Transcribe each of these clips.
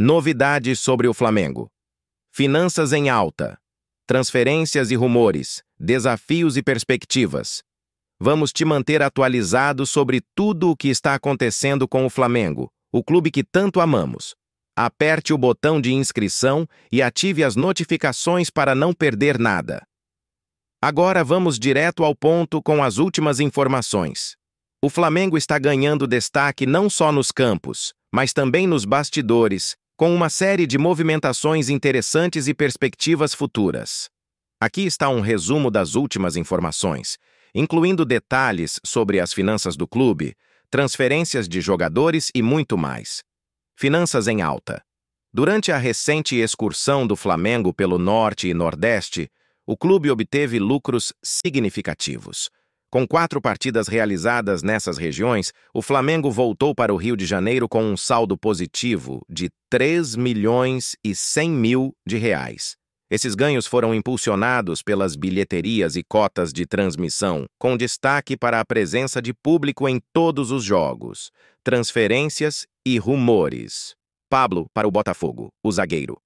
Novidades sobre o Flamengo. Finanças em alta. Transferências e rumores, desafios e perspectivas. Vamos te manter atualizado sobre tudo o que está acontecendo com o Flamengo, o clube que tanto amamos. Aperte o botão de inscrição e ative as notificações para não perder nada. Agora vamos direto ao ponto com as últimas informações. O Flamengo está ganhando destaque não só nos campos, mas também nos bastidores, com uma série de movimentações interessantes e perspectivas futuras. Aqui está um resumo das últimas informações, incluindo detalhes sobre as finanças do clube, transferências de jogadores e muito mais. Finanças em alta. Durante a recente excursão do Flamengo pelo Norte e Nordeste, o clube obteve lucros significativos. Com quatro partidas realizadas nessas regiões, o Flamengo voltou para o Rio de Janeiro com um saldo positivo de 3 milhões e 100 mil de reais. Esses ganhos foram impulsionados pelas bilheterias e cotas de transmissão, com destaque para a presença de público em todos os jogos, transferências e rumores. Pablo para o Botafogo, o zagueiro.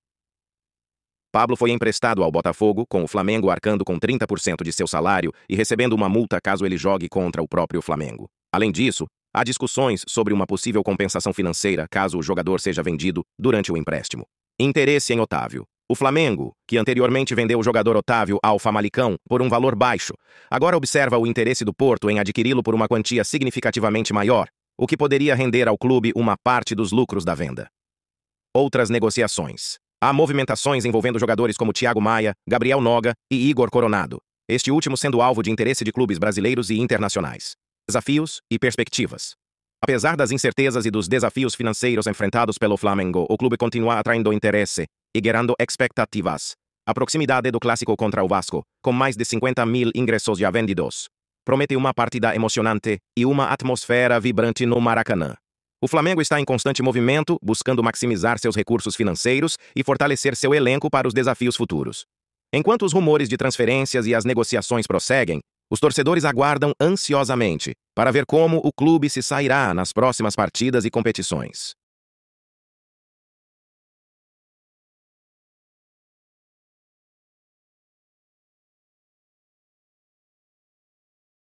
Pablo foi emprestado ao Botafogo, com o Flamengo arcando com 30% de seu salário e recebendo uma multa caso ele jogue contra o próprio Flamengo. Além disso, há discussões sobre uma possível compensação financeira caso o jogador seja vendido durante o empréstimo. Interesse em Otávio. O Flamengo, que anteriormente vendeu o jogador Otávio ao Famalicão por um valor baixo, agora observa o interesse do Porto em adquiri-lo por uma quantia significativamente maior, o que poderia render ao clube uma parte dos lucros da venda. Outras negociações. Há movimentações envolvendo jogadores como Thiago Maia, Gabriel Noga e Igor Coronado, este último sendo alvo de interesse de clubes brasileiros e internacionais. Desafios e perspectivas. Apesar das incertezas e dos desafios financeiros enfrentados pelo Flamengo, o clube continua atraindo interesse e gerando expectativas. A proximidade do clássico contra o Vasco, com mais de 50 mil ingressos já vendidos, promete uma partida emocionante e uma atmosfera vibrante no Maracanã. O Flamengo está em constante movimento, buscando maximizar seus recursos financeiros e fortalecer seu elenco para os desafios futuros. Enquanto os rumores de transferências e as negociações prosseguem, os torcedores aguardam ansiosamente para ver como o clube se sairá nas próximas partidas e competições.